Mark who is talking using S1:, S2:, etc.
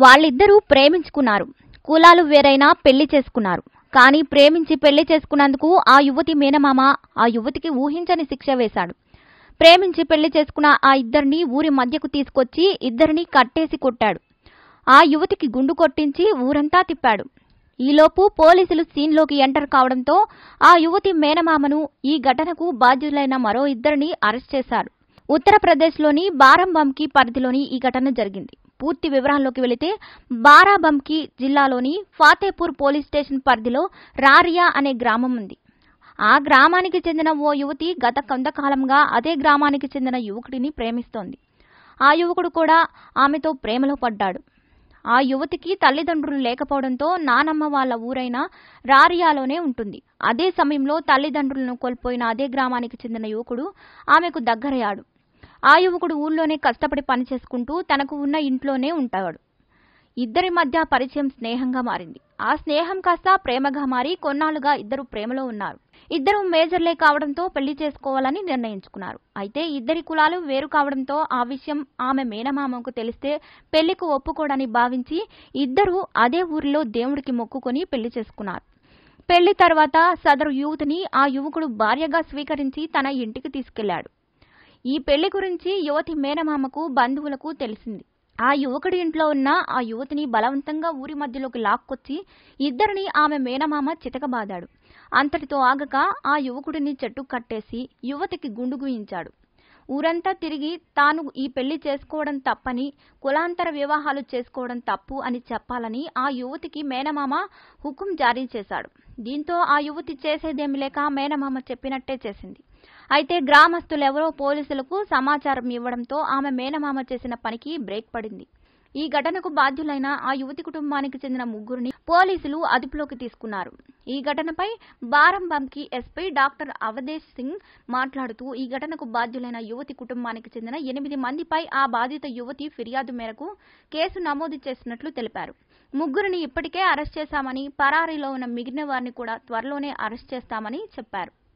S1: వాళ్ళిద్దరూ ప్రేమించుకున్నారు కులాలు వేరైనా పెళ్లి చేసుకున్నారు కానీ ప్రేమించి పెళ్లి చేసుకున్నందుకు ఆ యువతి మేనమామ ఆ యువతికి ఊహించని శిక్ష వేశాడు ప్రేమించి పెళ్లి చేసుకున్న ఆ ఇద్దరిని ఊరి మధ్యకు తీసుకొచ్చి ఇద్దరిని కట్టేసి కొట్టాడు ఆ యువతికి గుండు కొట్టించి ఊరంతా తిప్పాడు ఈలోపు పోలీసులు సీన్లోకి ఎంటర్ కావడంతో ఆ యువతి మేనమామను ఈ ఘటనకు బాధ్యులైన మరో ఇద్దరిని అరెస్ట్ చేశారు ఉత్తరప్రదేశ్లోని బారంబంకి పరిధిలోని ఈ ఘటన జరిగింది పూర్తి వివరాల్లోకి వెళితే బారాబంకి జిల్లాలోని ఫాతేపూర్ పోలీస్ స్టేషన్ పరిధిలో రారియా అనే గ్రామం ఉంది ఆ గ్రామానికి చెందిన ఓ యువతి గత కొంతకాలంగా అదే గ్రామానికి చెందిన యువకుడిని ప్రేమిస్తోంది ఆ యువకుడు కూడా ఆమెతో ప్రేమలో పడ్డాడు ఆ యువతికి తల్లిదండ్రులు లేకపోవడంతో నానమ్మ వాళ్ళ ఊరైన రారియాలోనే ఉంటుంది అదే సమయంలో తల్లిదండ్రులను కోల్పోయిన అదే గ్రామానికి చెందిన యువకుడు ఆమెకు దగ్గరయ్యాడు ఆ యువకుడు ఊళ్ళోనే కష్టపడి పనిచేసుకుంటూ తనకు ఉన్న ఇంట్లోనే ఉంటాడు ఇద్దరి మధ్య పరిచయం స్నేహంగా మారింది ఆ స్నేహం కాస్త ప్రేమగా మారి కొన్నాళ్ళుగా ఇద్దరు ప్రేమలో ఉన్నారు ఇద్దరు మేజర్లే కావడంతో పెళ్లి చేసుకోవాలని నిర్ణయించుకున్నారు అయితే ఇద్దరి కులాలు వేరు కావడంతో ఆ విషయం ఆమె మేనమామకు తెలిస్తే పెళ్లికు ఒప్పుకోడని భావించి ఇద్దరు అదే ఊరిలో దేవుడికి మొక్కుకొని పెళ్లి చేసుకున్నారు పెళ్లి తర్వాత సదరు యువతిని ఆ యువకుడు భార్యగా స్వీకరించి తన ఇంటికి తీసుకెళ్లాడు ఈ పెళ్లి గురించి యువతి మేనమామకు బంధువులకు తెలిసింది ఆ యువకుడి ఇంట్లో ఉన్న ఆ యువతిని బలవంతంగా ఊరి మధ్యలోకి లాక్కొచ్చి ఇద్దరిని ఆమె మేనమామ చితకబాదాడు అంతటితో ఆగక ఆ యువకుడిని చెట్టు కట్టేసి యువతికి గుండుగుయించాడు ఊరంతా తిరిగి తాను ఈ పెళ్లి చేసుకోవడం తప్పని కులాంతర వివాహాలు చేసుకోవడం తప్పు అని చెప్పాలని ఆ యువతికి మేనమామ హుకుం జారీ చేశాడు దీంతో ఆ యువతి చేసేదేమి లేక మేనమామ చెప్పినట్టే చేసింది అయితే గ్రామస్తులెవరో పోలీసులకు సమాచారం ఇవ్వడంతో ఆమె మేనమామ చేసిన పనికి బ్రేక్ పడింది ఈ ఘటనకు బాధ్యులైన ఆ యువతి కుటుంబానికి చెందిన ముగ్గురిని పోలీసులు అదుపులోకి తీసుకున్నారు ఈ ఘటనపై బారంబంకి ఎస్పీ డాక్టర్ అవధేష్ సింగ్ మాట్లాడుతూ ఈ ఘటనకు బాధ్యులైన యువతి కుటుంబానికి చెందిన ఎనిమిది మందిపై ఆ బాధిత యువతి ఫిర్యాదు మేరకు కేసు నమోదు చేసినట్లు తెలిపారు ముగ్గురిని ఇప్పటికే అరెస్ట్ చేశామని పరారీలో ఉన్న మిగిలిన వారిని కూడా త్వరలోనే అరెస్ట్ చేస్తామని చెప్పారు